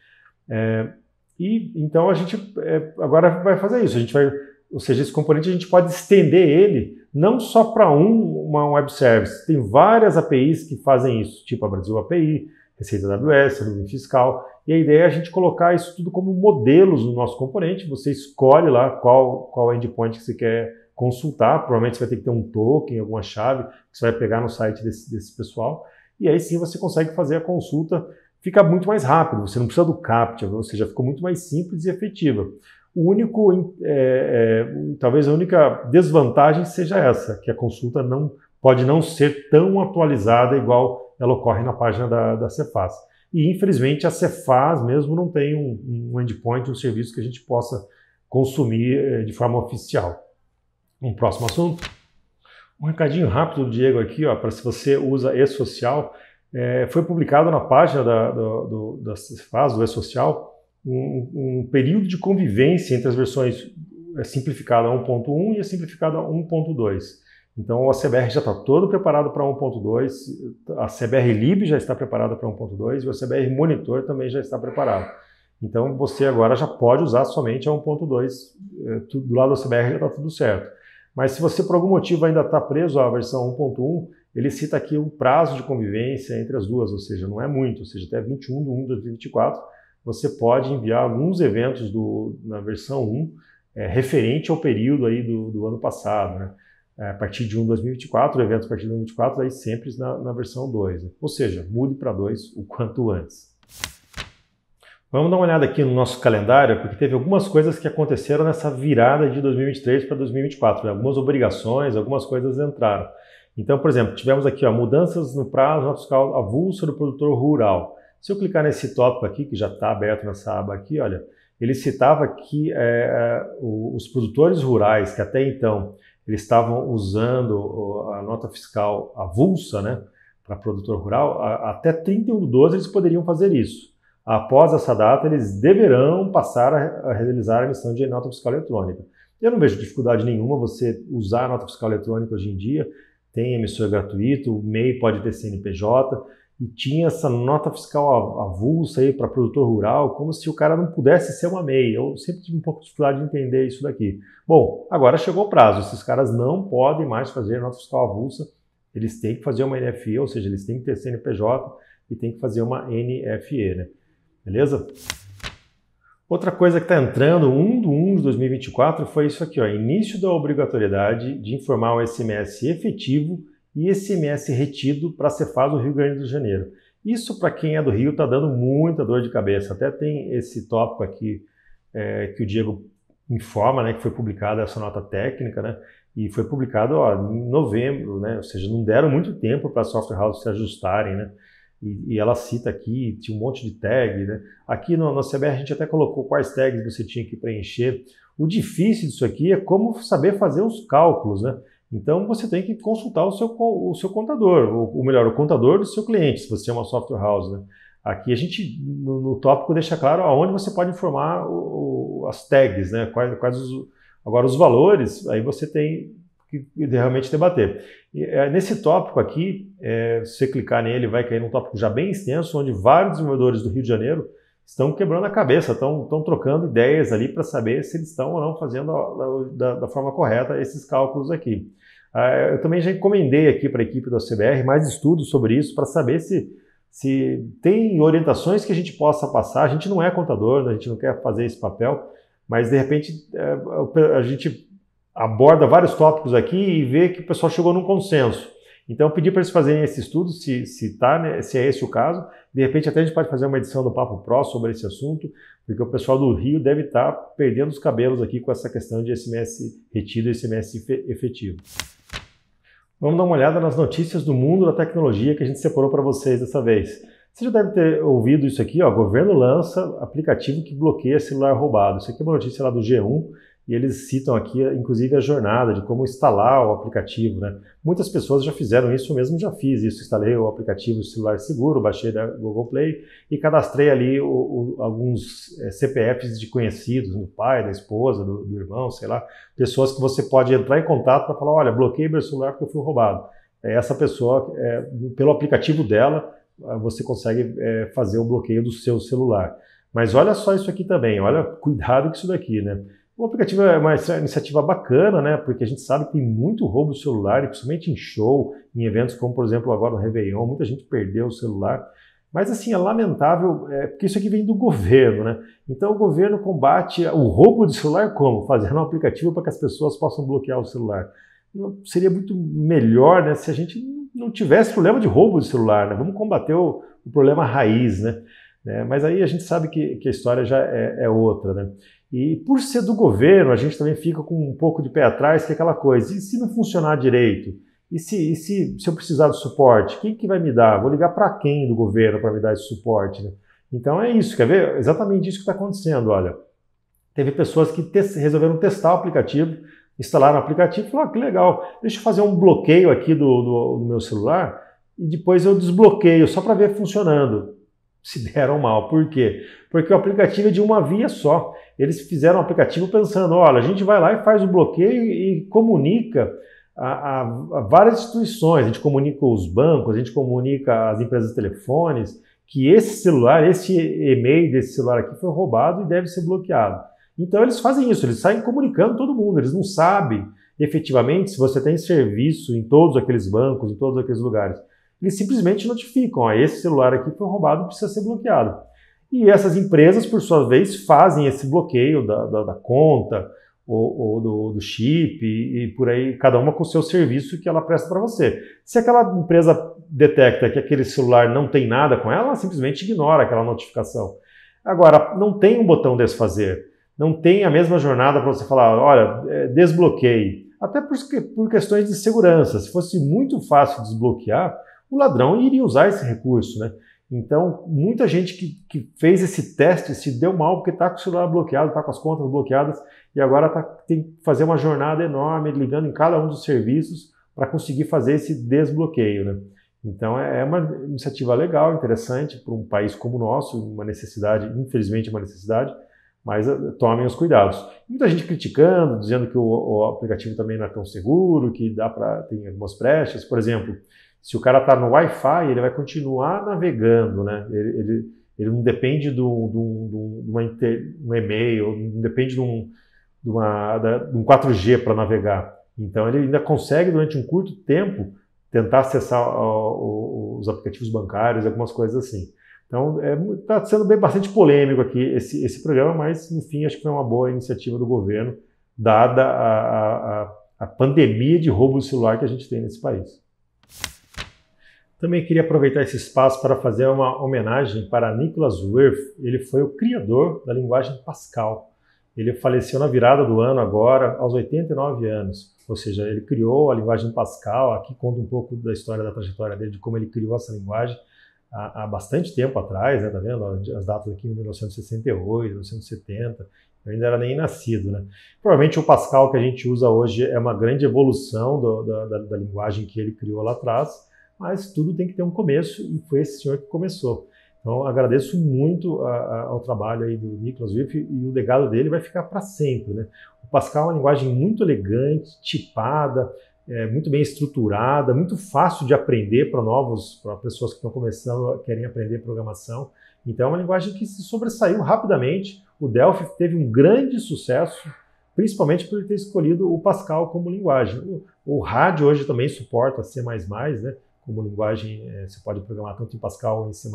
É, e então a gente é, agora vai fazer isso, a gente vai, ou seja, esse componente a gente pode estender ele não só para um, uma web service, tem várias APIs que fazem isso, tipo a Brasil API, Receita AWS, Nuvem Fiscal, e a ideia é a gente colocar isso tudo como modelos no nosso componente, você escolhe lá qual, qual endpoint que você quer consultar. Provavelmente você vai ter que ter um token, alguma chave que você vai pegar no site desse, desse pessoal. E aí sim você consegue fazer a consulta, fica muito mais rápido, você não precisa do CAPTCHA, ou seja, ficou muito mais simples e efetiva. O único, é, é, talvez a única desvantagem seja essa, que a consulta não pode não ser tão atualizada igual ela ocorre na página da, da Cefaz. E infelizmente a Cefaz mesmo não tem um, um endpoint, um serviço que a gente possa consumir é, de forma oficial um próximo assunto. Um recadinho rápido do Diego aqui, ó, para se você usa e-social. É, foi publicado na página da, do, da do e-social, um, um, período de convivência entre as versões é, simplificada 1.1 e a simplificada 1.2. Então a CBR já está todo preparado para 1.2, a CBR Lib já está preparada para 1.2 e o CBR Monitor também já está preparado. Então você agora já pode usar somente a 1.2, é, do lado da CBR já está tudo certo. Mas se você, por algum motivo, ainda está preso à versão 1.1, ele cita aqui o prazo de convivência entre as duas, ou seja, não é muito, ou seja, até 21 de 1 de 2024, você pode enviar alguns eventos do, na versão 1 é, eh, referente ao período aí do, do ano passado, né? É, a partir de 1 de 2024, eventos a partir de 2024, aí sempre na, na versão 2. Né? Ou seja, mude para 2 o quanto antes. Vamos dar uma olhada aqui no nosso calendário, porque teve algumas coisas que aconteceram nessa virada de 2023 para 2024. Né? Algumas obrigações, algumas coisas entraram. Então, por exemplo, tivemos aqui ó, mudanças no prazo no fiscal avulsa do produtor rural. Se eu clicar nesse tópico aqui, que já está aberto nessa aba aqui, olha, ele citava que é, é os produtores rurais, que até então eles estavam usando a nota fiscal avulsa né, para produtor rural, até 31 de 12 eles poderiam fazer isso. Após essa data, eles deverão passar a realizar a emissão de nota fiscal eletrônica. Eu não vejo dificuldade nenhuma você usar a nota fiscal eletrônica hoje em dia. Tem emissor gratuito, o MEI pode ter CNPJ e tinha essa nota fiscal avulsa aí para produtor rural, como se o cara não pudesse ser uma MEI. Eu sempre tive um pouco de dificuldade de entender isso daqui. Bom, agora chegou o prazo, esses caras não podem mais fazer nota fiscal avulsa, eles têm que fazer uma NFE, ou seja, eles têm que ter CNPJ e têm que fazer uma NFE, né? Beleza? Outra coisa que está entrando, 1 de 1 de 2024, foi isso aqui, ó, início da obrigatoriedade de informar o SMS efetivo e SMS retido para a Cefaz do Rio Grande do Janeiro. Isso, para quem é do Rio, está dando muita dor de cabeça. Até tem esse tópico aqui é, que o Diego informa, né, que foi publicada essa nota técnica, né, e foi publicado ó, em novembro, né, ou seja, não deram muito tempo para a software house se ajustarem, né, e, e, ela cita aqui, tinha um monte de tag, né? Aqui no, no CBR a gente até colocou quais tags você tinha que preencher. O difícil disso aqui é como saber fazer os cálculos, né? Então você tem que consultar o seu, o seu contador, ou, ou melhor, o contador do seu cliente, se você é uma software house, né? Aqui a gente, no, no tópico, deixa claro aonde você pode informar o, as tags, né? Quais, quais os, agora os valores, aí você tem que realmente debater. E, é, nesse tópico aqui, é, se você clicar nele, vai cair num tópico já bem extenso, onde vários desenvolvedores do Rio de Janeiro estão quebrando a cabeça, estão, estão trocando ideias ali para saber se eles estão ou não fazendo a, da, da, forma correta esses cálculos aqui. Ah, eu também já encomendei aqui para a equipe da CBR mais estudos sobre isso para saber se, se tem orientações que a gente possa passar. A gente não é contador, né, a gente não quer fazer esse papel, mas de repente eh, a gente aborda vários tópicos aqui e vê que o pessoal chegou num consenso. Então, eu pedi para eles fazerem esse estudo, se, se, tá, né, se é esse o caso. De repente, até a gente pode fazer uma edição do Papo Pro sobre esse assunto, porque o pessoal do Rio deve estar tá perdendo os cabelos aqui com essa questão de SMS retido e SMS efetivo. Vamos dar uma olhada nas notícias do mundo da tecnologia que a gente separou para vocês dessa vez. Você já deve ter ouvido isso aqui, ó, governo lança aplicativo que bloqueia celular roubado. Isso aqui é uma notícia lá do G1, e eles citam aqui, inclusive, a jornada de como instalar o aplicativo. Né? Muitas pessoas já fizeram isso, eu mesmo já fiz isso. Instalei o aplicativo celular seguro, baixei da Google Play e cadastrei ali o, o, alguns é, eh, CPFs de conhecidos, do pai, da esposa, do, do, irmão, sei lá. Pessoas que você pode entrar em contato para falar: olha, bloqueei meu celular porque eu fui roubado. Eh, essa pessoa, é, pelo aplicativo dela, ah, você consegue é, fazer o bloqueio do seu celular. Mas olha só isso aqui também, olha, cuidado com isso daqui, né? O aplicativo é uma iniciativa bacana, né? Porque a gente sabe que tem muito roubo de celular, principalmente em show, em eventos como, por exemplo, agora no Réveillon, muita gente perdeu o celular. Mas assim, é lamentável, é, porque isso aqui vem do governo, né? Então o governo combate o roubo de celular como? Fazendo um aplicativo para que as pessoas possam bloquear o celular. Seria muito melhor né, se a gente não tivesse problema de roubo de celular, né? Vamos combater o, o problema raiz, né? É, mas aí a gente sabe que, que a história já é, é outra, né? E por ser do governo, a gente também fica com um pouco de pé atrás, que é aquela coisa, e se não funcionar direito? E se, e se, se eu precisar do suporte? Quem que vai me dar? Vou ligar para quem do governo para me dar esse suporte? Né? Então é isso, quer ver? Exatamente isso que está acontecendo, olha. Teve pessoas que te resolveram testar o aplicativo, instalaram o aplicativo e falaram, ah, que legal, deixa eu fazer um bloqueio aqui do, do, do meu celular e depois eu desbloqueio só para ver funcionando se deram mal. Por quê? Porque o aplicativo é de uma via só. Eles fizeram o um aplicativo pensando: olha, a gente vai lá e faz o bloqueio e comunica a, a, a várias instituições. A gente comunica os bancos, a gente comunica as empresas de telefones que esse celular, esse e-mail desse celular aqui foi roubado e deve ser bloqueado. Então eles fazem isso, eles saem comunicando todo mundo, eles não sabem efetivamente se você tem serviço em todos aqueles bancos, em todos aqueles lugares eles simplesmente notificam: ó, esse celular aqui foi roubado, precisa ser bloqueado. E essas empresas, por sua vez, fazem esse bloqueio da, da, da conta ou, ou do, do, chip e, e, por aí, cada uma com o seu serviço que ela presta para você. Se aquela empresa detecta que aquele celular não tem nada com ela, ela simplesmente ignora aquela notificação. Agora, não tem um botão desfazer, não tem a mesma jornada para você falar, olha, é, desbloqueie. Até por, por questões de segurança. Se fosse muito fácil desbloquear, o ladrão iria usar esse recurso, né? Então, muita gente que, que fez esse teste se deu mal porque está com o celular bloqueado, está com as contas bloqueadas e agora tá, tem que fazer uma jornada enorme ligando em cada um dos serviços para conseguir fazer esse desbloqueio, né? Então, é, é uma iniciativa legal, interessante para um país como o nosso, uma necessidade, infelizmente, uma necessidade, mas eh, tomem os cuidados. Muita gente criticando, dizendo que o, o aplicativo também não é tão seguro, que dá para tem algumas brechas, por exemplo. Se o cara está no Wi-Fi, ele vai continuar navegando, né? Ele, ele, ele não depende de um e-mail, não depende de um, de uma, de um 4G para navegar. Então ele ainda consegue, durante um curto tempo, tentar acessar os aplicativos bancários, algumas coisas assim. Então, está é, tá sendo bem, bastante polêmico aqui esse, esse programa, mas, enfim acho que foi uma boa iniciativa do governo, dada a, a, a pandemia de roubo celular que a gente tem nesse país. Também queria aproveitar esse espaço para fazer uma homenagem para Nicholas Wirth. Ele foi o criador da linguagem Pascal. Ele faleceu na virada do ano agora, aos 89 anos. Ou seja, ele criou a linguagem Pascal. Aqui conta um pouco da história da trajetória dele, de como ele criou essa linguagem há, há bastante tempo atrás, né? Tá vendo as datas aqui 1968, 1970. Eu ainda era nem nascido, né? Provavelmente o Pascal que a gente usa hoje é uma grande evolução do, da, da, da linguagem que ele criou lá atrás mas tudo tem que ter um começo e foi esse senhor que começou. Então, agradeço muito a, a, ao trabalho aí do Nicholas Wiff e o legado dele vai ficar para sempre. Né? O Pascal é uma linguagem muito elegante, tipada, é, muito bem estruturada, muito fácil de aprender para novos, para pessoas que estão começando, querem aprender programação. Então, é uma linguagem que se sobressaiu rapidamente. O Delphi teve um grande sucesso, principalmente por ter escolhido o Pascal como linguagem. O, o rádio hoje também suporta C++, né? como linguagem, é, você pode programar tanto em Pascal ou em C++,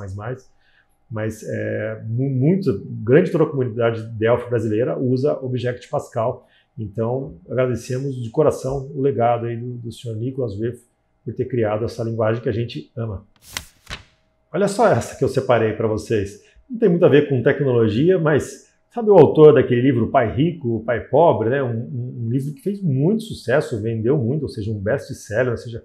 mas é, muito, grande toda a comunidade Delphi brasileira usa Object Pascal. Então, agradecemos de coração o legado aí do, do senhor Nicolas Weff por ter criado essa linguagem que a gente ama. Olha só essa que eu separei para vocês. Não tem muito a ver com tecnologia, mas sabe o autor daquele livro Pai Rico, Pai Pobre, né? Um, um livro que fez muito sucesso, vendeu muito, ou seja, um best-seller, ou seja,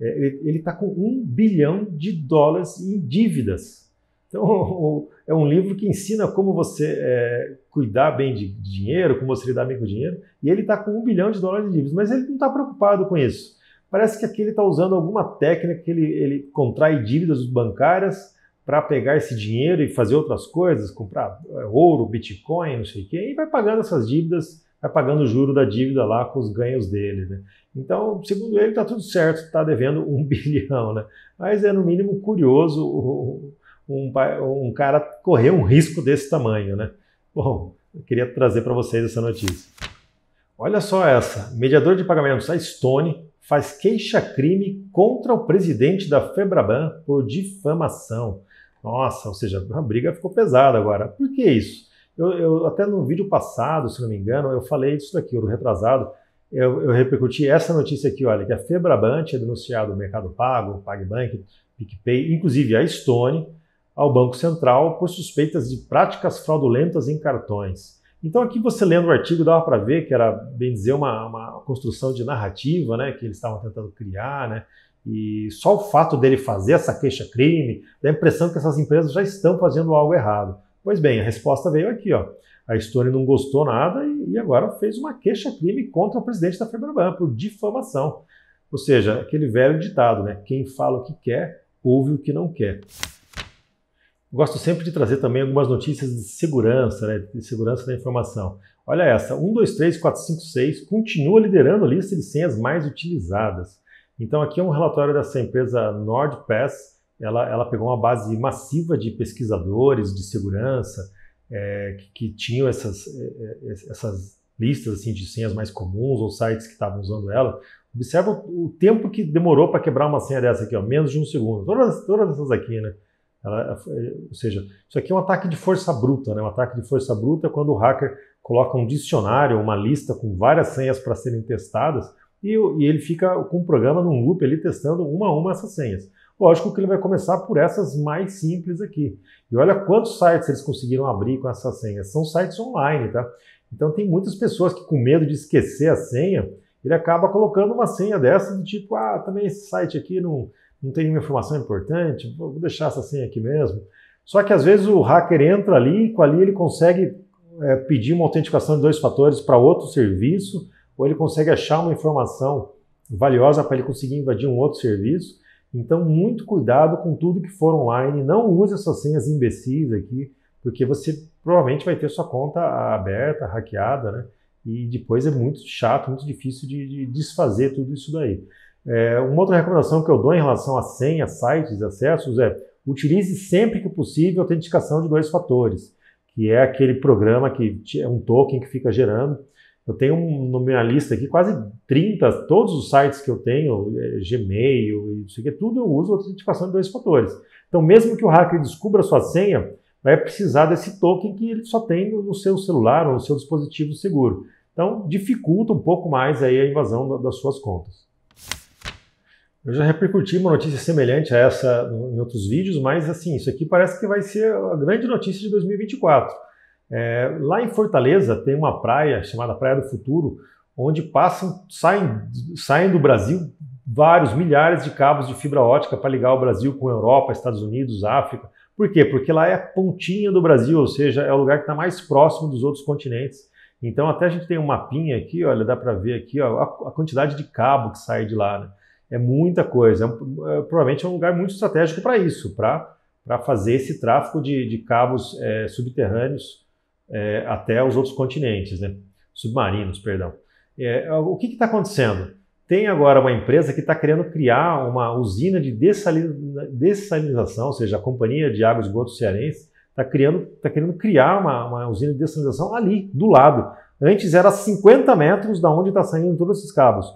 é, ele está com um bilhão de dólares em dívidas. Então, é um livro que ensina como você é, cuidar bem de, dinheiro, como você lidar bem com o dinheiro, e ele está com um bilhão de dólares em dívidas, mas ele não está preocupado com isso. Parece que aqui ele está usando alguma técnica que ele, ele contrai dívidas bancárias para pegar esse dinheiro e fazer outras coisas, comprar é, ouro, bitcoin, não sei o quê, e vai pagando essas dívidas vai pagando o juro da dívida lá com os ganhos dele. Né? Então, segundo ele, está tudo certo, está devendo um bilhão. Né? Mas é, no mínimo, curioso um, um cara correr um risco desse tamanho. Né? Bom, eu queria trazer para vocês essa notícia. Olha só essa. Mediador de pagamentos, a Stone, faz queixa-crime contra o presidente da Febraban por difamação. Nossa, ou seja, a briga ficou pesada agora. Por que isso? Eu, eu até no vídeo passado, se não me engano, eu falei disso daqui, o retrasado, eu, eu, repercuti essa notícia aqui, olha, que a Febraban tinha é denunciado o Mercado Pago, o PagBank, PicPay, inclusive a Stone, ao Banco Central por suspeitas de práticas fraudulentas em cartões. Então aqui você lendo o artigo dava para ver que era, bem dizer, uma, uma construção de narrativa né, que eles estavam tentando criar, né, e só o fato dele fazer essa queixa-crime dá a impressão que essas empresas já estão fazendo algo errado. Pois bem, a resposta veio aqui, ó. A Stone não gostou nada e, e agora fez uma queixa-crime contra o presidente da Febraban por difamação. Ou seja, aquele velho ditado, né? Quem fala o que quer, ouve o que não quer. Gosto sempre de trazer também algumas notícias de segurança, né? De segurança da informação. Olha essa, 123456 continua liderando a lista de senhas mais utilizadas. Então aqui é um relatório dessa empresa NordPass, ela, ela pegou uma base massiva de pesquisadores de segurança é, que, que, tinham essas, é, é, essas listas assim, de senhas mais comuns ou sites que estavam usando ela. Observa o tempo que demorou para quebrar uma senha dessa aqui, ó, menos de um segundo. Todas, todas essas aqui, né? Ela, é, ou seja, isso aqui é um ataque de força bruta, né? Um ataque de força bruta é quando o hacker coloca um dicionário, uma lista com várias senhas para serem testadas e, e, ele fica com o programa num loop ali testando uma a uma essas senhas. Lógico que ele vai começar por essas mais simples aqui. E olha quantos sites eles conseguiram abrir com essa senha. São sites online, tá? Então tem muitas pessoas que com medo de esquecer a senha, ele acaba colocando uma senha dessa de tipo, ah, também esse site aqui não, não tem nenhuma informação importante, vou deixar essa senha aqui mesmo. Só que às vezes o hacker entra ali e com ali ele consegue é, pedir uma autenticação de dois fatores para outro serviço, ou ele consegue achar uma informação valiosa para ele conseguir invadir um outro serviço. Então, muito cuidado com tudo que for online. Não use essas senhas imbecis aqui, porque você provavelmente vai ter sua conta aberta, hackeada, né? E depois é muito chato, muito difícil de, de desfazer tudo isso daí. É, uma outra recomendação que eu dou em relação a senha, sites, acessos é utilize sempre que possível a autenticação de dois fatores, que é aquele programa que é um token que fica gerando eu tenho na minha lista aqui quase 30, todos os sites que eu tenho, é, Gmail, isso aqui, tudo eu uso autenticação de dois fatores. Então, mesmo que o hacker descubra a sua senha, vai precisar desse token que ele só tem no seu celular ou no seu dispositivo seguro. Então, dificulta um pouco mais aí a invasão das suas contas. Eu já repercuti uma notícia semelhante a essa em outros vídeos, mas assim, isso aqui parece que vai ser a grande notícia de 2024 é, lá em Fortaleza tem uma praia chamada Praia do Futuro, onde passam, saem, saem do Brasil vários milhares de cabos de fibra ótica para ligar o Brasil com a Europa, Estados Unidos, África. Por quê? Porque lá é a pontinha do Brasil, ou seja, é o lugar que está mais próximo dos outros continentes. Então até a gente tem um mapinha aqui, olha, dá para ver aqui ó, a, quantidade de cabo que sai de lá. Né? É muita coisa. É, é, provavelmente é um lugar muito estratégico para isso, para fazer esse tráfego de, de cabos é, subterrâneos é, até os outros continentes, né? submarinos, perdão. É, o que está acontecendo? Tem agora uma empresa que está querendo criar uma usina de dessalinização, ou seja, a Companhia de Água e Esgoto Cearense está criando, tá querendo criar uma, uma usina de dessalinização ali, do lado. Antes era 50 metros da onde está saindo todos esses cabos.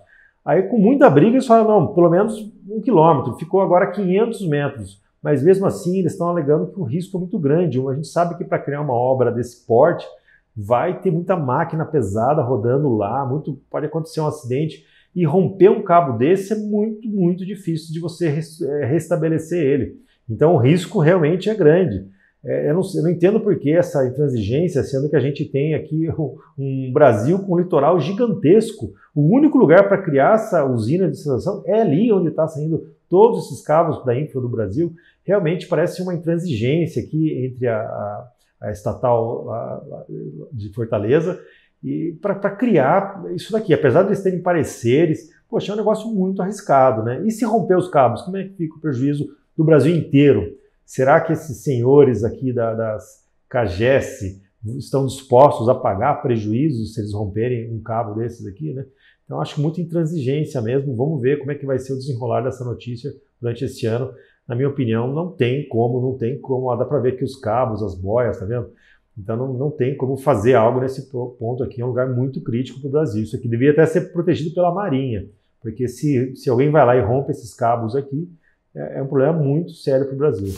Aí, com muita briga, eles falaram, não, pelo menos um quilômetro. Ficou agora 500 metros mas mesmo assim eles estão alegando que o risco é muito grande. A gente sabe que para criar uma obra desse porte vai ter muita máquina pesada rodando lá, muito pode acontecer um acidente e romper um cabo desse é muito, muito difícil de você eh, restabelecer ele. Então o risco realmente é grande. É, eu não, eu não entendo por que essa intransigência, sendo que a gente tem aqui um Brasil com um litoral gigantesco. O único lugar para criar essa usina de sinalização é ali onde está saindo todos esses cabos da infra do Brasil, realmente parece uma intransigência aqui entre a, a, a estatal a, de Fortaleza e para criar isso daqui. Apesar de eles terem pareceres, poxa, é um negócio muito arriscado, né? E se romper os cabos, como é que fica o prejuízo do Brasil inteiro? Será que esses senhores aqui da, das CAGES estão dispostos a pagar prejuízos se eles romperem um cabo desses aqui, né? Então, acho muito intransigência mesmo. Vamos ver como é que vai ser o desenrolar dessa notícia durante esse ano. Na minha opinião, não tem como, não tem como. Ah, dá para ver que os cabos, as boias, tá vendo? Então, não, não tem como fazer algo nesse ponto aqui. É um lugar muito crítico para o Brasil. Isso aqui deveria até ser protegido pela Marinha, porque se, se alguém vai lá e rompe esses cabos aqui, é, é um problema muito sério para o Brasil.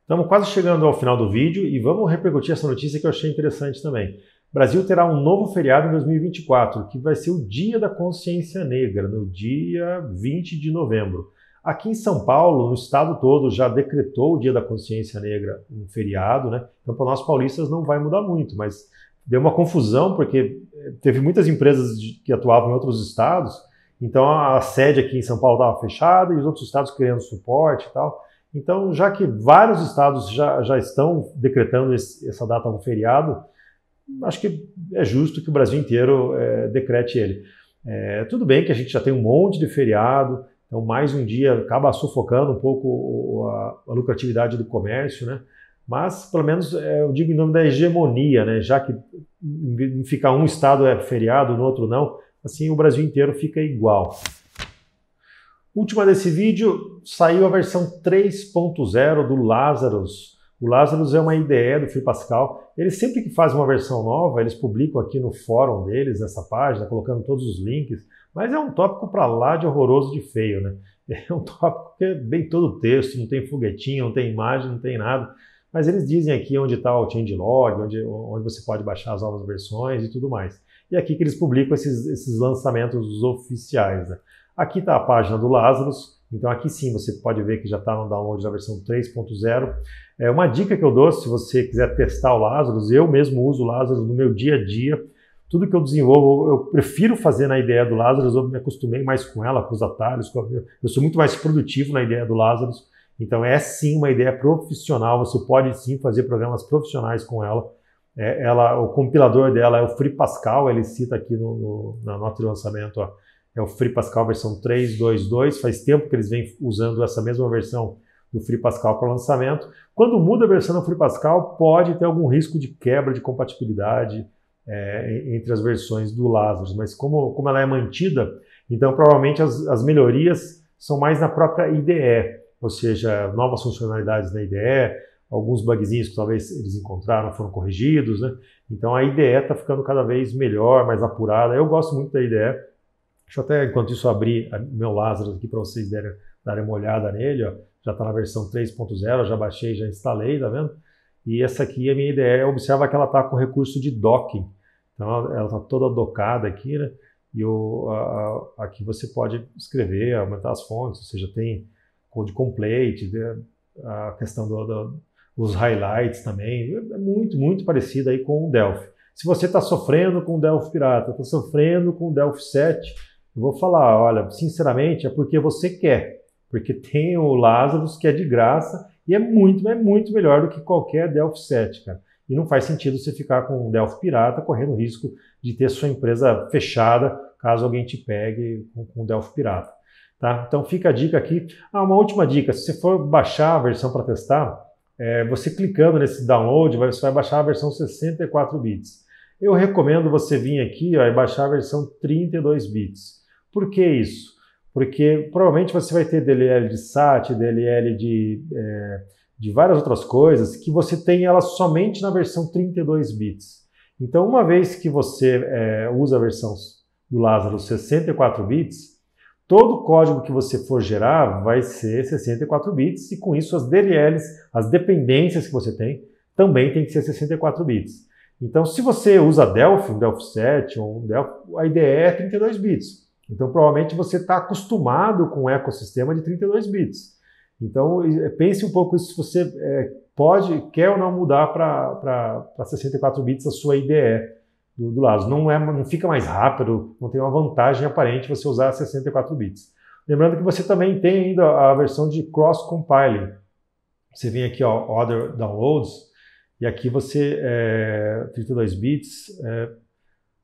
Estamos quase chegando ao final do vídeo e vamos repercutir essa notícia que eu achei interessante também. Brasil terá um novo feriado em 2024, que vai ser o Dia da Consciência Negra, no dia 20 de novembro. Aqui em São Paulo, no estado todo, já decretou o Dia da Consciência Negra um feriado, né? Então, para nós paulistas não vai mudar muito, mas deu uma confusão, porque eh, teve muitas empresas que atuavam em outros estados, então a sede aqui em São Paulo estava fechada e os outros estados criando suporte e tal. Então, já que vários estados já, já estão decretando esse, essa data como feriado, acho que é justo que o Brasil inteiro é, decrete ele. É, tudo bem que a gente já tem um monte de feriado, então mais um dia acaba sufocando um pouco a, a lucratividade do comércio, né? Mas, pelo menos, é, eu digo em nome da hegemonia, né? Já que ficar um estado é feriado, no outro não, assim o Brasil inteiro fica igual. Última desse vídeo, saiu a versão 3.0 do Lazarus, o Lazarus é uma ideia do Fio Pascal. Eles sempre que fazem uma versão nova, eles publicam aqui no fórum deles, essa página, colocando todos os links. Mas é um tópico para lá de horroroso de feio, né? É um tópico que é bem todo texto, não tem foguetinho, não tem imagem, não tem nada. Mas eles dizem aqui onde está o changelog, onde, onde você pode baixar as novas versões e tudo mais. E é aqui que eles publicam esses, esses lançamentos oficiais, né? Aqui está a página do Lazarus, então aqui sim você pode ver que já está no download da versão 3.0. É uma dica que eu dou se você quiser testar o Lazarus, eu mesmo uso o Lazarus no meu dia a dia. Tudo que eu desenvolvo, eu prefiro fazer na ideia do Lazarus, eu me acostumei mais com ela, com os atalhos, com a... eu sou muito mais produtivo na ideia do Lazarus. Então é sim uma ideia profissional, você pode sim fazer programas profissionais com ela. É, ela o compilador dela é o Free Pascal, ele cita aqui no, no, na nota de lançamento, ó é o Free Pascal versão 3.2.2. Faz tempo que eles vêm usando essa mesma versão do Free Pascal para lançamento. Quando muda a versão do Free Pascal, pode ter algum risco de quebra de compatibilidade é, entre as versões do Lazarus, mas como, como ela é mantida, então provavelmente as, as melhorias são mais na própria IDE, ou seja, novas funcionalidades na IDE, alguns bugzinhos que talvez eles encontraram foram corrigidos, né? Então a IDE está ficando cada vez melhor, mais apurada. Eu gosto muito da IDE, Deixa eu até, enquanto isso, abrir o meu Lazarus aqui para vocês darem, darem, uma olhada nele. Ó. Já está na versão 3.0, já baixei, já instalei, tá vendo? E essa aqui, a minha ideia é observar que ela está com recurso de docking. Então, ela está toda docada aqui, né? E o, a, a, aqui você pode escrever, aumentar as fontes, ou seja, tem code complete, né? a questão do, do, dos highlights também. É, é muito, muito parecido aí com o Delphi. Se você está sofrendo com o Delphi Pirata, está sofrendo com o Delphi 7, eu vou falar, olha, sinceramente, é porque você quer. Porque tem o Lazarus que é de graça e é muito, é muito melhor do que qualquer Delphi 7, cara. E não faz sentido você ficar com um Delphi pirata correndo o risco de ter sua empresa fechada caso alguém te pegue com, um Delphi pirata. Tá? Então fica a dica aqui. Ah, uma última dica: se você for baixar a versão para testar, é, você clicando nesse download, você vai baixar a versão 64 bits. Eu recomendo você vir aqui ó, e baixar a versão 32 bits. Por que isso? Porque provavelmente você vai ter DLL de SAT, DLL de, é, de várias outras coisas, que você tem ela somente na versão 32 bits. Então, uma vez que você é, usa a versão do Lázaro 64 bits, todo o código que você for gerar vai ser 64 bits e com isso as DLLs, as dependências que você tem, também tem que ser 64 bits. Então, se você usa Delphi, um Delphi 7 ou um Delphi, a IDE é 32 bits. Então, provavelmente você está acostumado com um ecossistema de 32 bits. Então, eh, pense um pouco se você é, pode, quer ou não mudar para 64 bits a sua IDE do, do lado. Não, é, não fica mais rápido, não tem uma vantagem aparente você usar 64 bits. Lembrando que você também tem ainda a versão de cross-compiling. Você vem aqui, ó, Other Downloads, e aqui você, é, 32 bits, é,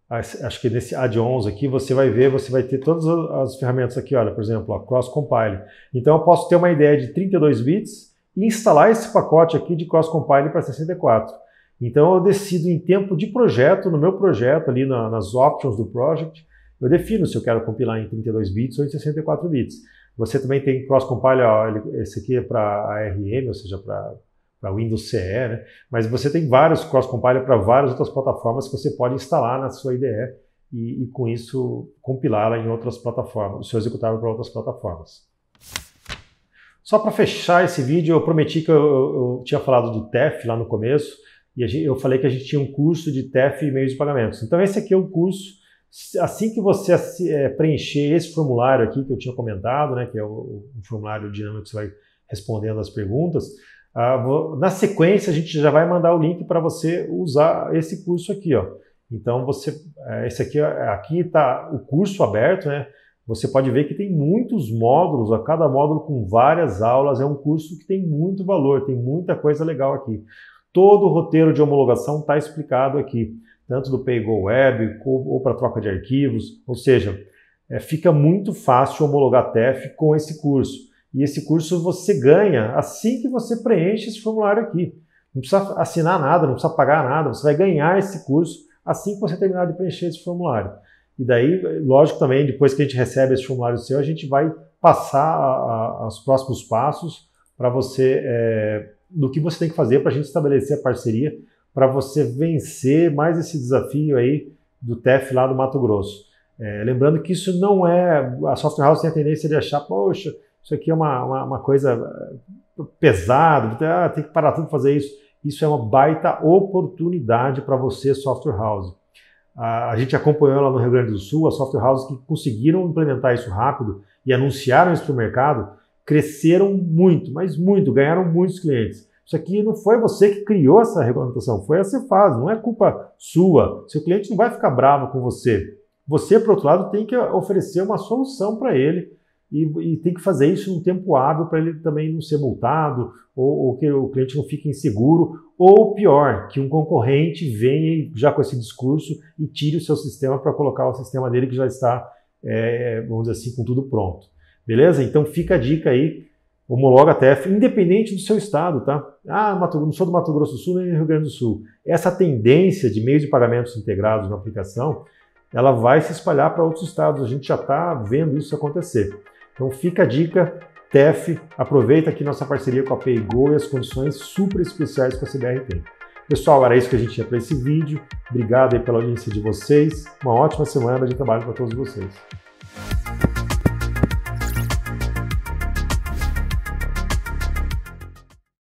acho que nesse add-ons aqui você vai ver, você vai ter todas as ferramentas aqui, olha, por exemplo, cross-compile. Então eu posso ter uma ideia de 32 bits e instalar esse pacote aqui de cross-compile para 64. Então eu decido em tempo de projeto, no meu projeto, ali na, nas options do project, eu defino se eu quero compilar em 32 bits ou em 64 bits. Você também tem cross-compile, esse aqui é para ARM, ou seja, para para é Windows CE, né? mas você tem vários cross-compiler para várias outras plataformas que você pode instalar na sua IDE e, e com isso compilá-la em outras plataformas, o seu executável para outras plataformas. Só para fechar esse vídeo, eu prometi que eu, eu, eu tinha falado do TEF lá no começo, e gente, eu falei que a gente tinha um curso de TEF e meios de pagamentos. Então esse aqui é um curso, assim que você é, preencher esse formulário aqui que eu tinha comentado, né, que é o, o formulário dinâmico que você vai respondendo as perguntas, ah, na sequência, a gente já vai mandar o link para você usar esse curso aqui, ó. Então você, é, esse aqui, aqui está o curso aberto, né? Você pode ver que tem muitos módulos, a cada módulo com várias aulas. É um curso que tem muito valor, tem muita coisa legal aqui. Todo o roteiro de homologação está explicado aqui, tanto do Paygo Web ou para troca de arquivos. Ou seja, é, fica muito fácil homologar TEF com esse curso. E esse curso você ganha assim que você preenche esse formulário aqui. Não precisa assinar nada, não precisa pagar nada, você vai ganhar esse curso assim que você terminar de preencher esse formulário. E daí, lógico também, depois que a gente recebe esse formulário seu, a gente vai passar os próximos passos para você, é, do que você tem que fazer para a gente estabelecer a parceria, para você vencer mais esse desafio aí do TEF lá do Mato Grosso. É, lembrando que isso não é. A software house tem a tendência de achar, poxa, isso aqui é uma, uma, uma coisa eh, pesada, ah, tem que parar tudo fazer isso. Isso é uma baita oportunidade para você, software house. A gente acompanhou lá no Rio Grande do Sul as software houses que conseguiram implementar isso rápido e anunciaram isso para o mercado, cresceram muito, mas muito, ganharam muitos clientes. Isso aqui não foi você que criou essa regulamentação, foi a Cefaz, não é culpa sua. Seu cliente não vai ficar bravo com você. Você, por outro lado, tem que oferecer uma solução para ele e, e, tem que fazer isso num tempo hábil para ele também não ser multado ou, ou, que o cliente não fique inseguro ou pior, que um concorrente venha já com esse discurso e tire o seu sistema para colocar o sistema dele que já está, é, vamos dizer assim, com tudo pronto. Beleza? Então fica a dica aí, homologa a TEF, independente do seu estado, tá? Ah, Mato, não sou do Mato Grosso do Sul nem do Rio Grande do Sul. Essa tendência de meios de pagamentos integrados na aplicação, ela vai se espalhar para outros estados. A gente já está vendo isso acontecer. Então fica a dica, TEF, aproveita aqui nossa parceria com a PayGo e as condições super especiais que a CBR tem. Pessoal, era isso que a gente tinha para esse vídeo. Obrigado pela audiência de vocês. Uma ótima semana de trabalho para todos vocês.